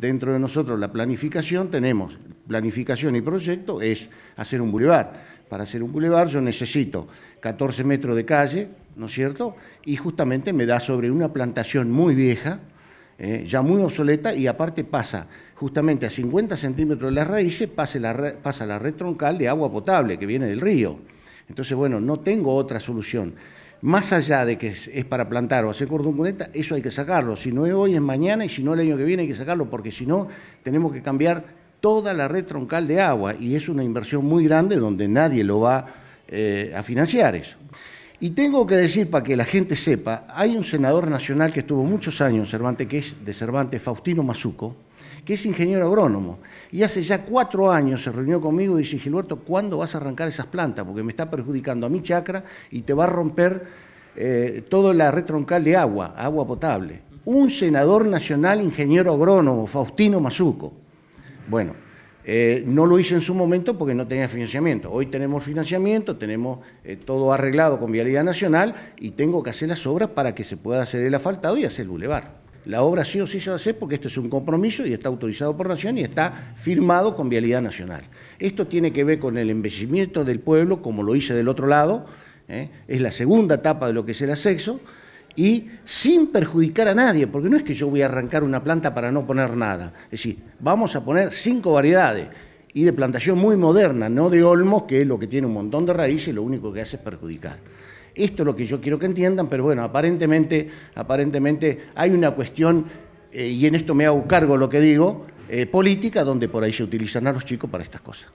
Dentro de nosotros la planificación tenemos, planificación y proyecto es hacer un bulevar. Para hacer un bulevar yo necesito 14 metros de calle, ¿no es cierto? Y justamente me da sobre una plantación muy vieja, eh, ya muy obsoleta, y aparte pasa justamente a 50 centímetros de las raíces, la, pasa la red troncal de agua potable que viene del río. Entonces, bueno, no tengo otra solución más allá de que es, para plantar o hacer cordón eso hay que sacarlo. Si no es hoy, es mañana y si no el año que viene hay que sacarlo, porque si no, tenemos que cambiar toda la red troncal de agua y es una inversión muy grande donde nadie lo va eh, a financiar eso. Y tengo que decir, para que la gente sepa, hay un senador nacional que estuvo muchos años en Cervantes, que es de Cervantes, Faustino Mazuco, que es ingeniero agrónomo. Y hace ya cuatro años se reunió conmigo y dice, Gilberto, ¿cuándo vas a arrancar esas plantas? Porque me está perjudicando a mi chacra y te va a romper eh, toda la red troncal de agua, agua potable. Un senador nacional ingeniero agrónomo, Faustino Mazuco. Bueno, eh, no lo hice en su momento porque no tenía financiamiento. Hoy tenemos financiamiento, tenemos eh, todo arreglado con Vialidad Nacional y tengo que hacer las obras para que se pueda hacer el asfaltado y hacer el bulevar. La obra sí o sí se va a hacer porque esto es un compromiso y está autorizado por Nación y está firmado con Vialidad Nacional. Esto tiene que ver con el embellecimiento del pueblo, como lo hice del otro lado, ¿eh? es la segunda etapa de lo que es el acceso y sin perjudicar a nadie, porque no es que yo voy a arrancar una planta para no poner nada. Es decir, vamos a poner cinco variedades y de plantación muy moderna, no de olmos, que es lo que tiene un montón de raíces y lo único que hace es perjudicar. Esto es lo que yo quiero que entiendan, pero bueno, aparentemente, aparentemente hay una cuestión, eh, y en esto me hago cargo lo que digo, eh, política, donde por ahí se utilizan a los chicos para estas cosas.